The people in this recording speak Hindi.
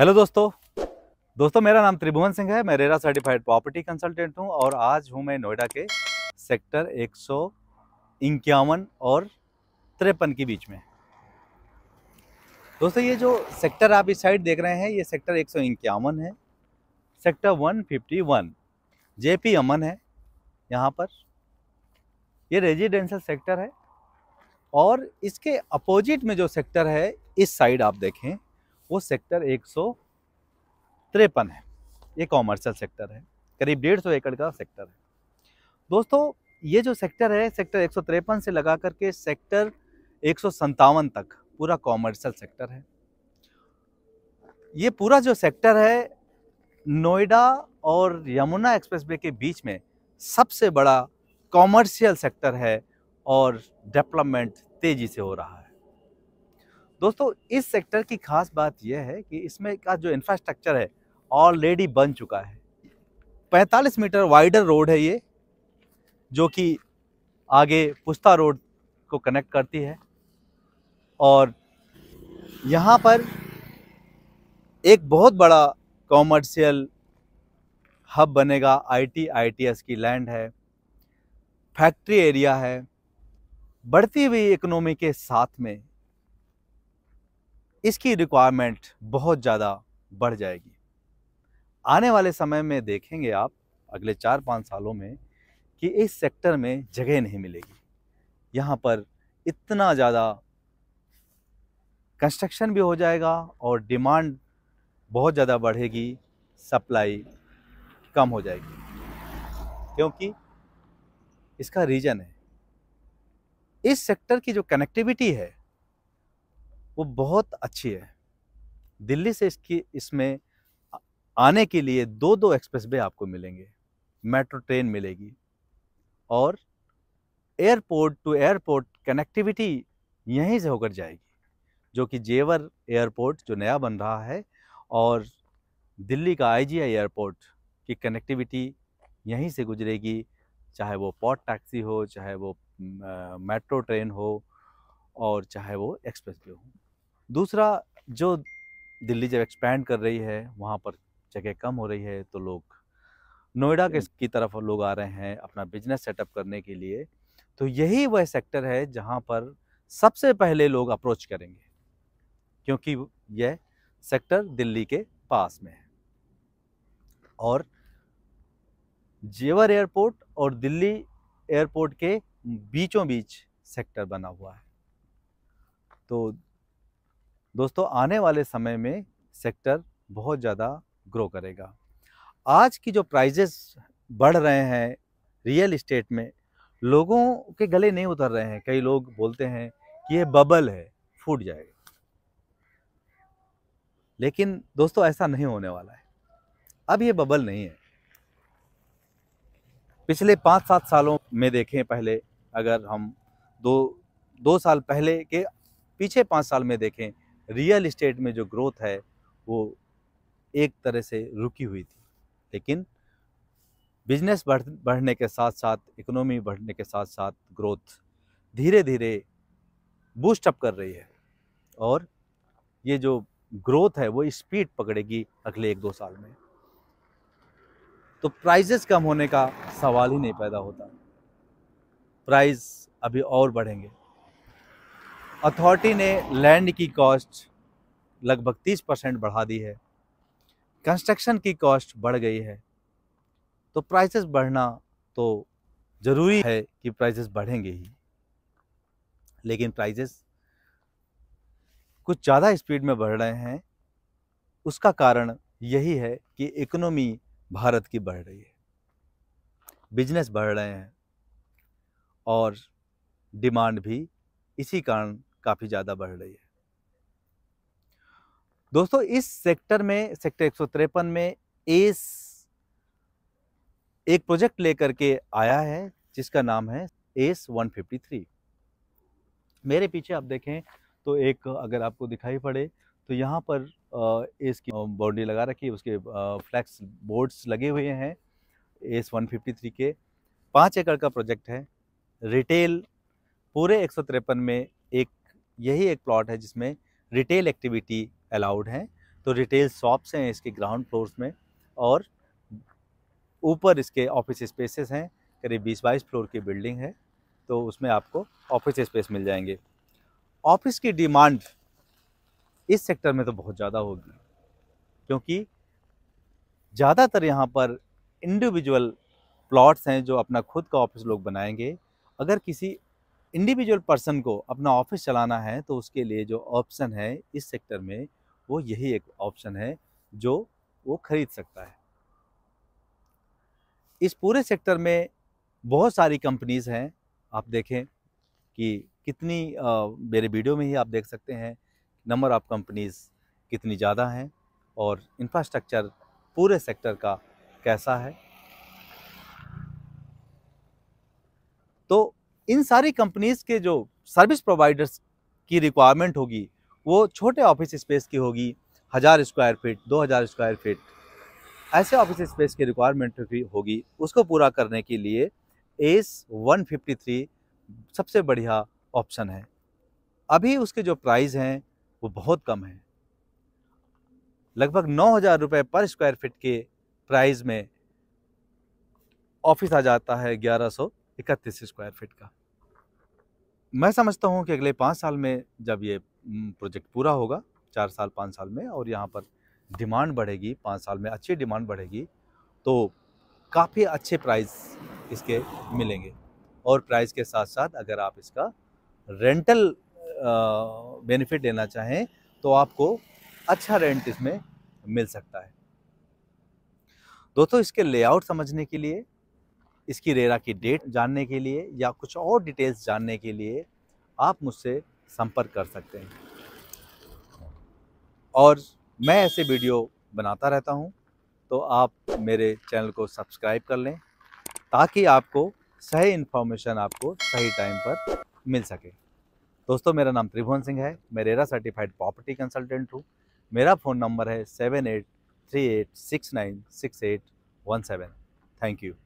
हेलो दोस्तों दोस्तों मेरा नाम त्रिभुवन सिंह है मैं रेरा सर्टिफाइड प्रॉपर्टी कंसल्टेंट हूं और आज हूं मैं नोएडा के सेक्टर एक सौ इक्यावन और तिरपन के बीच में दोस्तों ये जो सेक्टर आप इस साइड देख रहे हैं ये सेक्टर एक सौ इक्यावन है sector one fifty one J P Aman है यहाँ पर ये रेजिडेंशल सेक्टर है और इसके अपोजिट में जो सेक्टर है इस साइड आप देखें वो सेक्टर एक त्रेपन है ये कॉमर्शल सेक्टर है करीब डेढ़ सौ एकड़ का सेक्टर है दोस्तों ये जो सेक्टर है सेक्टर एक से लगा करके सेक्टर एक तक पूरा कॉमर्शियल सेक्टर है ये पूरा जो सेक्टर है नोएडा और यमुना एक्सप्रेसवे के बीच में सबसे बड़ा कॉमर्शियल सेक्टर है और डेवलपमेंट तेज़ी से हो रहा है दोस्तों इस सेक्टर की खास बात यह है कि इसमें का जो इंफ्रास्ट्रक्चर है ऑलरेडी बन चुका है 45 मीटर वाइडर रोड है ये जो कि आगे पुस्ता रोड को कनेक्ट करती है और यहाँ पर एक बहुत बड़ा कॉमर्शियल हब बनेगा आईटी आईटीएस की लैंड है फैक्ट्री एरिया है बढ़ती हुई इकोनॉमी के साथ में इसकी रिक्वायरमेंट बहुत ज़्यादा बढ़ जाएगी आने वाले समय में देखेंगे आप अगले चार पाँच सालों में कि इस सेक्टर में जगह नहीं मिलेगी यहाँ पर इतना ज़्यादा कंस्ट्रक्शन भी हो जाएगा और डिमांड बहुत ज़्यादा बढ़ेगी सप्लाई कम हो जाएगी क्योंकि इसका रीज़न है इस सेक्टर की जो कनेक्टिविटी है वो बहुत अच्छी है दिल्ली से इसकी इसमें आने के लिए दो दो एक्सप्रेस वे आपको मिलेंगे मेट्रो ट्रेन मिलेगी और एयरपोर्ट टू एयरपोर्ट कनेक्टिविटी यहीं से होकर जाएगी जो कि जेवर एयरपोर्ट जो नया बन रहा है और दिल्ली का आईजीआई एयरपोर्ट की कनेक्टिविटी यहीं से गुजरेगी चाहे वो पॉट टैक्सी हो चाहे वो मेट्रो ट्रेन हो और चाहे वो एक्सप्रेस वे हो दूसरा जो दिल्ली जब एक्सपैंड कर रही है वहाँ पर जगह कम हो रही है तो लोग नोएडा के की तरफ लोग आ रहे हैं अपना बिजनेस सेटअप करने के लिए तो यही वह सेक्टर है जहाँ पर सबसे पहले लोग अप्रोच करेंगे क्योंकि यह सेक्टर दिल्ली के पास में है और जेवर एयरपोर्ट और दिल्ली एयरपोर्ट के बीचों बीच सेक्टर बना हुआ है तो दोस्तों आने वाले समय में सेक्टर बहुत ज़्यादा ग्रो करेगा आज की जो प्राइजेस बढ़ रहे हैं रियल इस्टेट में लोगों के गले नहीं उतर रहे हैं कई लोग बोलते हैं कि ये बबल है फूट जाएगा लेकिन दोस्तों ऐसा नहीं होने वाला है अब ये बबल नहीं है पिछले पाँच सात सालों में देखें पहले अगर हम दो दो साल पहले के पीछे पाँच साल में देखें रियल इस्टेट में जो ग्रोथ है वो एक तरह से रुकी हुई थी लेकिन बिजनेस बढ़ बढ़ने के साथ साथ इकोनॉमी बढ़ने के साथ साथ ग्रोथ धीरे धीरे बूस्टअप कर रही है और ये जो ग्रोथ है वो स्पीड पकड़ेगी अगले एक दो साल में तो प्राइजेस कम होने का सवाल ही नहीं पैदा होता प्राइस अभी और बढ़ेंगे अथॉरिटी ने लैंड की कॉस्ट लगभग तीस परसेंट बढ़ा दी है कंस्ट्रक्शन की कॉस्ट बढ़ गई है तो प्राइसेस बढ़ना तो ज़रूरी है कि प्राइसेस बढ़ेंगे ही लेकिन प्राइसेस कुछ ज़्यादा स्पीड में बढ़ रहे हैं उसका कारण यही है कि इकोनॉमी भारत की बढ़ रही है बिजनेस बढ़ रहे हैं और डिमांड भी इसी कारण काफ़ी ज़्यादा बढ़ रही है दोस्तों इस सेक्टर में सेक्टर एक में एस एक प्रोजेक्ट लेकर के आया है जिसका नाम है एस 153 मेरे पीछे आप देखें तो एक अगर आपको दिखाई पड़े तो यहाँ पर एस की बाउंड्री लगा रखी है उसके फ्लैक्स बोर्ड्स लगे हुए हैं एस 153 के पाँच एकड़ का प्रोजेक्ट है रिटेल पूरे एक में एक यही एक प्लॉट है जिसमें रिटेल एक्टिविटी अलाउड है तो रिटेल शॉप्स हैं इसके ग्राउंड फ्लोर्स में और ऊपर इसके ऑफिस स्पेसेस हैं करीब बीस बाईस फ्लोर की बिल्डिंग है तो उसमें आपको ऑफिस स्पेस मिल जाएंगे ऑफिस की डिमांड इस सेक्टर में तो बहुत ज़्यादा होगी क्योंकि ज़्यादातर यहाँ पर इंडिविजुअल प्लॉट्स हैं जो अपना खुद का ऑफिस लोग बनाएंगे अगर किसी इंडिविजुअल पर्सन को अपना ऑफिस चलाना है तो उसके लिए जो ऑप्शन है इस सेक्टर में वो यही एक ऑप्शन है जो वो खरीद सकता है इस पूरे सेक्टर में बहुत सारी कंपनीज़ हैं आप देखें कि कितनी आ, मेरे वीडियो में ही आप देख सकते हैं नंबर ऑफ़ कंपनीज़ कितनी ज़्यादा हैं और इंफ्रास्ट्रक्चर पूरे सेक्टर का कैसा है तो इन सारी कंपनीज के जो सर्विस प्रोवाइडर्स की रिक्वायरमेंट होगी वो छोटे ऑफिस स्पेस की होगी हज़ार स्क्वायर फीट दो हज़ार स्क्वायर फीट ऐसे ऑफिस स्पेस की रिक्वायरमेंट भी होगी उसको पूरा करने के लिए एस 153 सबसे बढ़िया ऑप्शन है अभी उसके जो प्राइस हैं वो बहुत कम हैं लगभग नौ हज़ार रुपये पर स्क्वायर फीट के प्राइस में ऑफिस आ जाता है ग्यारह सौ इकतीस स्क्वायर फीट का मैं समझता हूँ कि अगले पाँच साल में जब ये प्रोजेक्ट पूरा होगा चार साल पाँच साल में और यहाँ पर डिमांड बढ़ेगी पाँच साल में अच्छी डिमांड बढ़ेगी तो काफ़ी अच्छे प्राइस इसके मिलेंगे और प्राइस के साथ साथ अगर आप इसका रेंटल बेनिफिट लेना चाहें तो आपको अच्छा रेंट इसमें मिल सकता है दोस्तों इसके लेआउट समझने के लिए इसकी रेरा की डेट जानने के लिए या कुछ और डिटेल्स जानने के लिए आप मुझसे संपर्क कर सकते हैं और मैं ऐसे वीडियो बनाता रहता हूं, तो आप मेरे चैनल को सब्सक्राइब कर लें ताकि आपको सही इन्फॉर्मेशन आपको सही टाइम पर मिल सके दोस्तों मेरा नाम त्रिभुवन सिंह है मैं रेरा सर्टिफाइड प्रॉपर्टी कंसल्टेंट हूँ मेरा फ़ोन नंबर है seven eight three eight six nine six eight one seven thank you